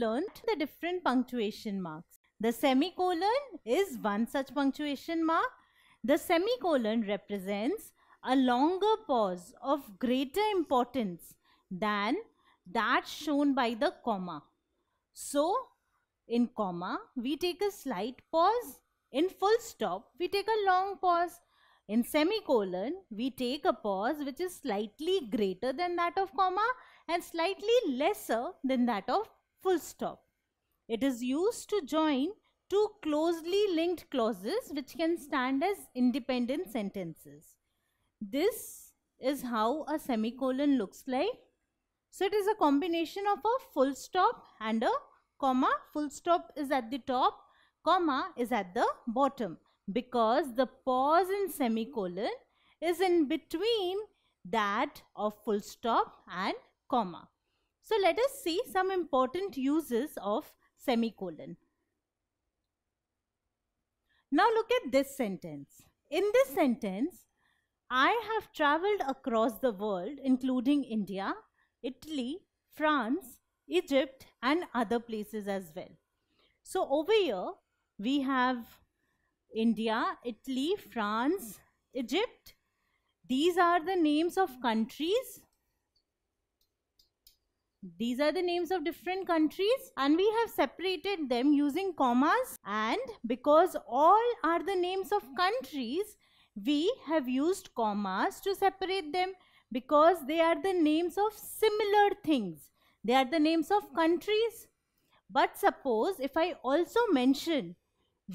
learnt the different punctuation marks. The semicolon is one such punctuation mark. The semicolon represents a longer pause of greater importance than that shown by the comma. So, in comma, we take a slight pause. In full stop, we take a long pause. In semicolon, we take a pause which is slightly greater than that of comma and slightly lesser than that of full stop. It is used to join two closely linked clauses which can stand as independent sentences. This is how a semicolon looks like. So it is a combination of a full stop and a comma. Full stop is at the top, comma is at the bottom because the pause in semicolon is in between that of full stop and comma. So let us see some important uses of semicolon. Now look at this sentence. In this sentence, I have traveled across the world including India, Italy, France, Egypt and other places as well. So over here we have India, Italy, France, Egypt. These are the names of countries these are the names of different countries and we have separated them using commas and because all are the names of countries, we have used commas to separate them because they are the names of similar things. They are the names of countries. But suppose if I also mention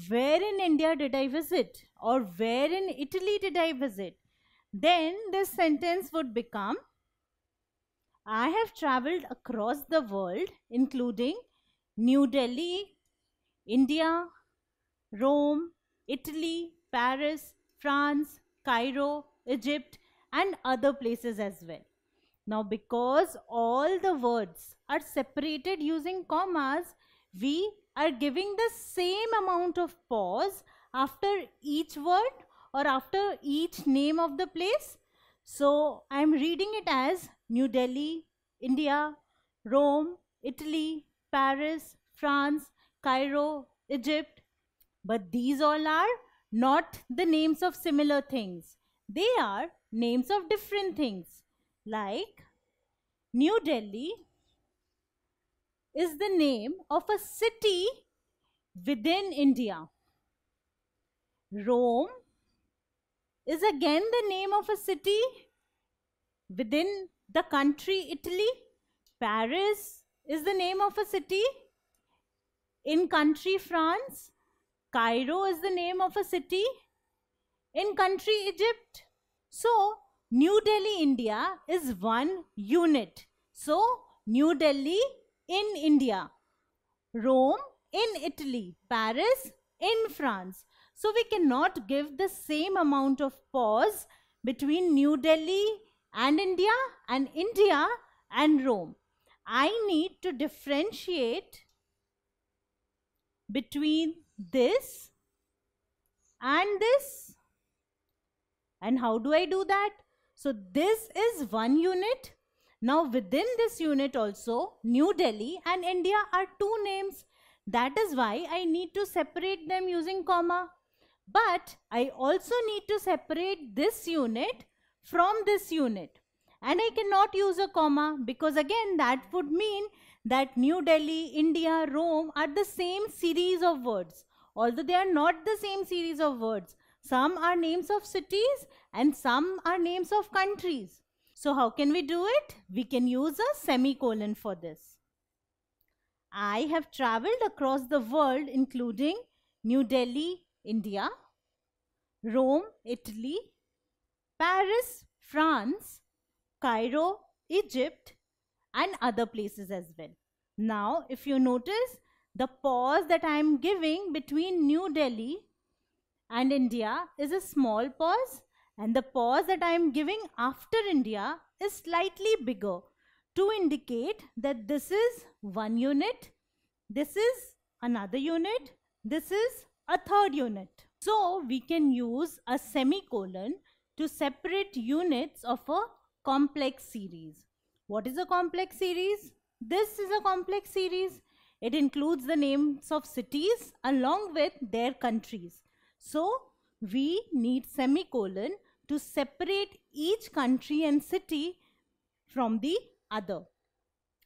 where in India did I visit or where in Italy did I visit, then this sentence would become I have traveled across the world, including New Delhi, India, Rome, Italy, Paris, France, Cairo, Egypt, and other places as well. Now, because all the words are separated using commas, we are giving the same amount of pause after each word or after each name of the place. So, I am reading it as New Delhi, India, Rome, Italy, Paris, France, Cairo, Egypt. But these all are not the names of similar things. They are names of different things. Like New Delhi is the name of a city within India. Rome is again the name of a city within the country Italy. Paris is the name of a city in country France. Cairo is the name of a city in country Egypt. So, New Delhi, India is one unit. So, New Delhi in India, Rome in Italy, Paris in France. So, we cannot give the same amount of pause between New Delhi and India and India and Rome. I need to differentiate between this and this. And how do I do that? So this is one unit. Now within this unit also, New Delhi and India are two names. That is why I need to separate them using comma. But I also need to separate this unit from this unit. And I cannot use a comma because again that would mean that New Delhi, India, Rome are the same series of words. Although they are not the same series of words. Some are names of cities and some are names of countries. So how can we do it? We can use a semicolon for this. I have traveled across the world including New Delhi, India, Rome, Italy, Paris, France, Cairo, Egypt and other places as well. Now, if you notice, the pause that I am giving between New Delhi and India is a small pause and the pause that I am giving after India is slightly bigger to indicate that this is one unit, this is another unit, this is a third unit. So, we can use a semicolon to separate units of a complex series. What is a complex series? This is a complex series. It includes the names of cities along with their countries. So, we need semicolon to separate each country and city from the other.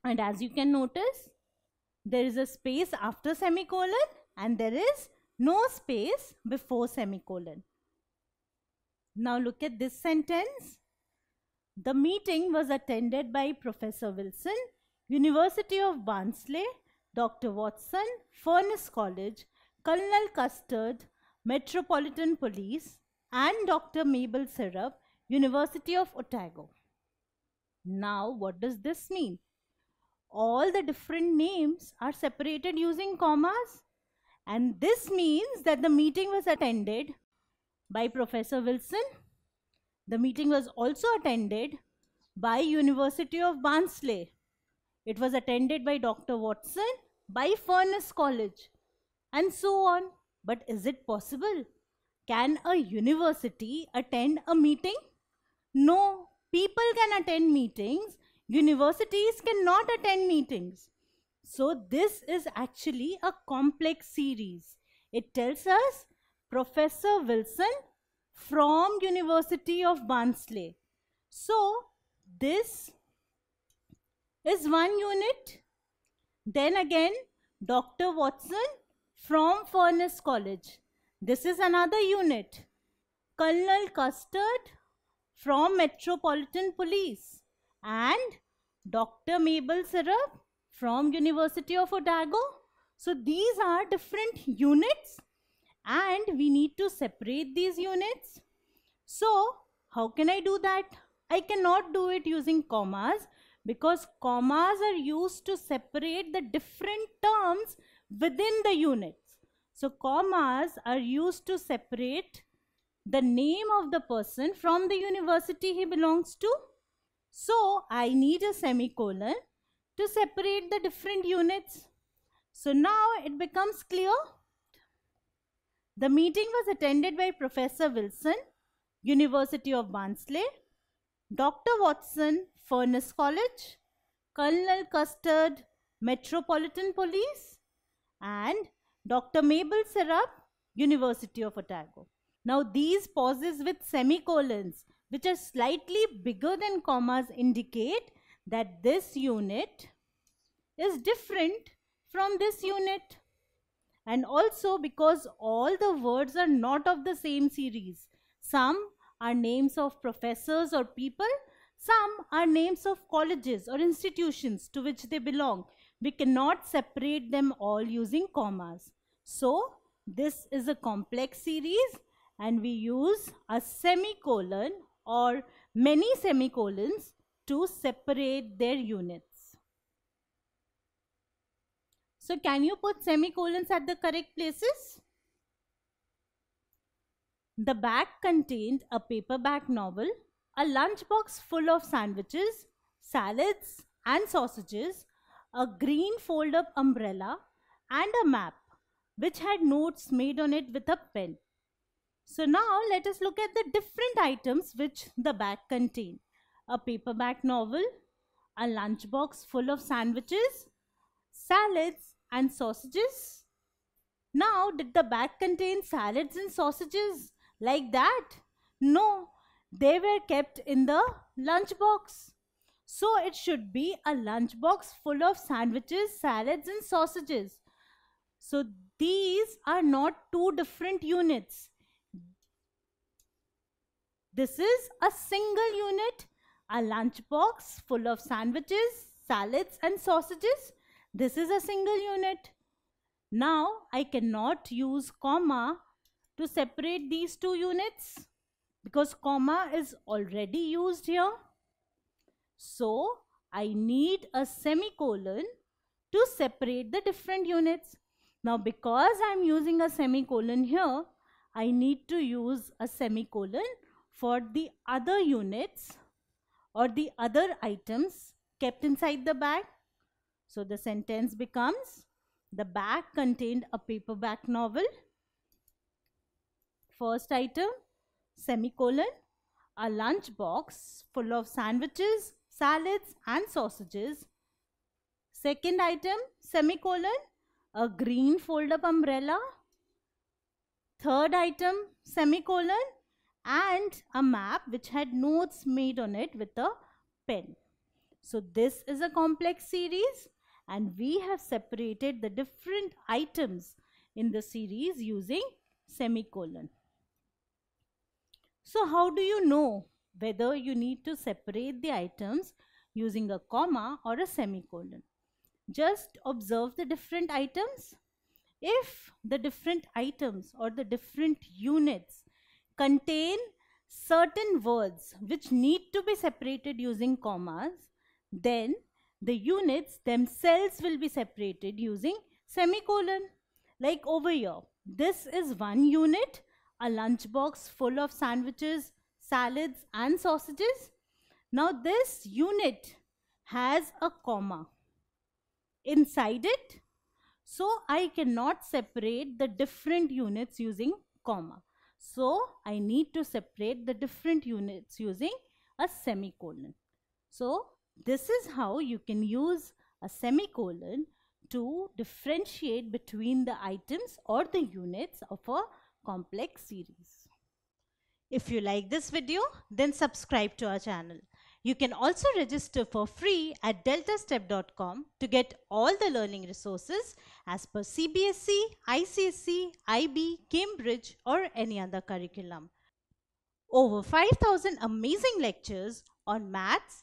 And as you can notice, there is a space after semicolon and there is no space before semicolon. Now look at this sentence. The meeting was attended by Professor Wilson, University of Barnsley, Dr. Watson, Furness College, Colonel Custard, Metropolitan Police, and Dr. Mabel Syrup, University of Otago. Now, what does this mean? All the different names are separated using commas, and this means that the meeting was attended by Professor Wilson. The meeting was also attended by University of Barnsley. It was attended by Dr. Watson, by Furness College, and so on. But is it possible? Can a university attend a meeting? No, people can attend meetings. Universities cannot attend meetings. So this is actually a complex series. It tells us Professor Wilson from University of Barnsley. So, this is one unit. Then again, Dr. Watson from Furness College. This is another unit. Colonel Custard from Metropolitan Police and Dr. Mabel Syrup from University of Otago. So these are different units and we need to separate these units. So how can I do that? I cannot do it using commas because commas are used to separate the different terms within the units. So commas are used to separate the name of the person from the university he belongs to. So I need a semicolon to separate the different units. So now it becomes clear the meeting was attended by Professor Wilson, University of Barnsley, Dr. Watson, Furness College, Colonel Custard, Metropolitan Police, and Dr. Mabel Serap, University of Otago. Now these pauses with semicolons, which are slightly bigger than commas, indicate that this unit is different from this unit and also because all the words are not of the same series. Some are names of professors or people, some are names of colleges or institutions to which they belong. We cannot separate them all using commas. So, this is a complex series and we use a semicolon or many semicolons to separate their units. So can you put semicolons at the correct places? The bag contained a paperback novel, a lunchbox full of sandwiches, salads and sausages, a green fold-up umbrella and a map which had notes made on it with a pen. So now let us look at the different items which the bag contained. A paperback novel, a lunchbox full of sandwiches, salads and sausages? Now, did the bag contain salads and sausages like that? No, they were kept in the lunchbox. So, it should be a lunchbox full of sandwiches, salads, and sausages. So, these are not two different units. This is a single unit, a lunchbox full of sandwiches, salads, and sausages this is a single unit. Now I cannot use comma to separate these two units because comma is already used here. So I need a semicolon to separate the different units. Now because I'm using a semicolon here, I need to use a semicolon for the other units or the other items kept inside the bag. So the sentence becomes the bag contained a paperback novel. First item, semicolon, a lunch box full of sandwiches, salads and sausages. Second item, semicolon, a green fold-up umbrella. Third item, semicolon, and a map which had notes made on it with a pen. So this is a complex series and we have separated the different items in the series using semicolon. So how do you know whether you need to separate the items using a comma or a semicolon? Just observe the different items. If the different items or the different units contain certain words which need to be separated using commas, then the units themselves will be separated using semicolon. Like over here, this is one unit, a lunchbox full of sandwiches, salads and sausages. Now this unit has a comma inside it. So I cannot separate the different units using comma. So I need to separate the different units using a semicolon. So this is how you can use a semicolon to differentiate between the items or the units of a complex series. If you like this video, then subscribe to our channel. You can also register for free at deltastep.com to get all the learning resources as per CBSE, ICSE, IB, Cambridge or any other curriculum. Over 5000 amazing lectures on maths,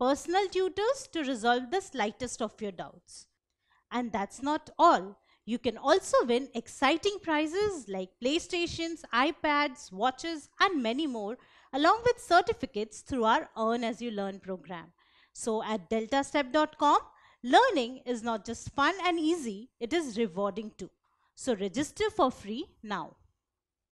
personal tutors to resolve the slightest of your doubts. And that's not all. You can also win exciting prizes like PlayStations, iPads, watches and many more along with certificates through our Earn As You Learn program. So at deltastep.com, learning is not just fun and easy, it is rewarding too. So register for free now.